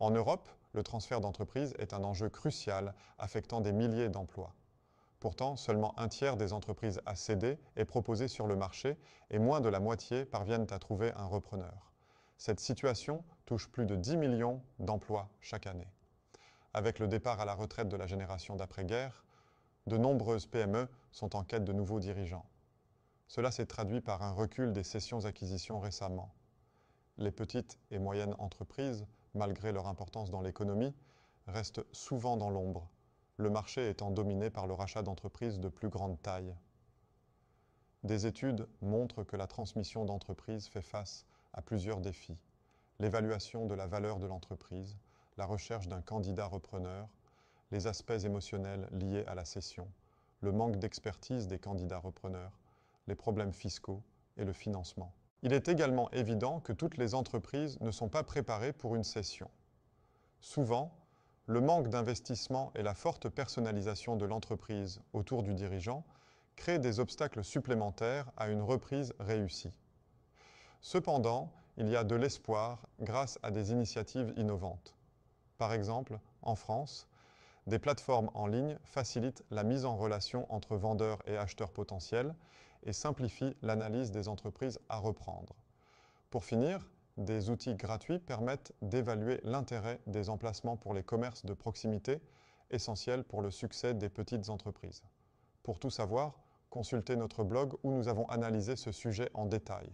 En Europe, le transfert d'entreprise est un enjeu crucial affectant des milliers d'emplois. Pourtant, seulement un tiers des entreprises à céder est proposé sur le marché et moins de la moitié parviennent à trouver un repreneur. Cette situation touche plus de 10 millions d'emplois chaque année. Avec le départ à la retraite de la génération d'après-guerre, de nombreuses PME sont en quête de nouveaux dirigeants. Cela s'est traduit par un recul des sessions acquisitions récemment les petites et moyennes entreprises, malgré leur importance dans l'économie, restent souvent dans l'ombre, le marché étant dominé par le rachat d'entreprises de plus grande taille. Des études montrent que la transmission d'entreprises fait face à plusieurs défis. L'évaluation de la valeur de l'entreprise, la recherche d'un candidat repreneur, les aspects émotionnels liés à la cession, le manque d'expertise des candidats repreneurs, les problèmes fiscaux et le financement. Il est également évident que toutes les entreprises ne sont pas préparées pour une cession. Souvent, le manque d'investissement et la forte personnalisation de l'entreprise autour du dirigeant créent des obstacles supplémentaires à une reprise réussie. Cependant, il y a de l'espoir grâce à des initiatives innovantes. Par exemple, en France, des plateformes en ligne facilitent la mise en relation entre vendeurs et acheteurs potentiels et simplifient l'analyse des entreprises à reprendre. Pour finir, des outils gratuits permettent d'évaluer l'intérêt des emplacements pour les commerces de proximité, essentiels pour le succès des petites entreprises. Pour tout savoir, consultez notre blog où nous avons analysé ce sujet en détail.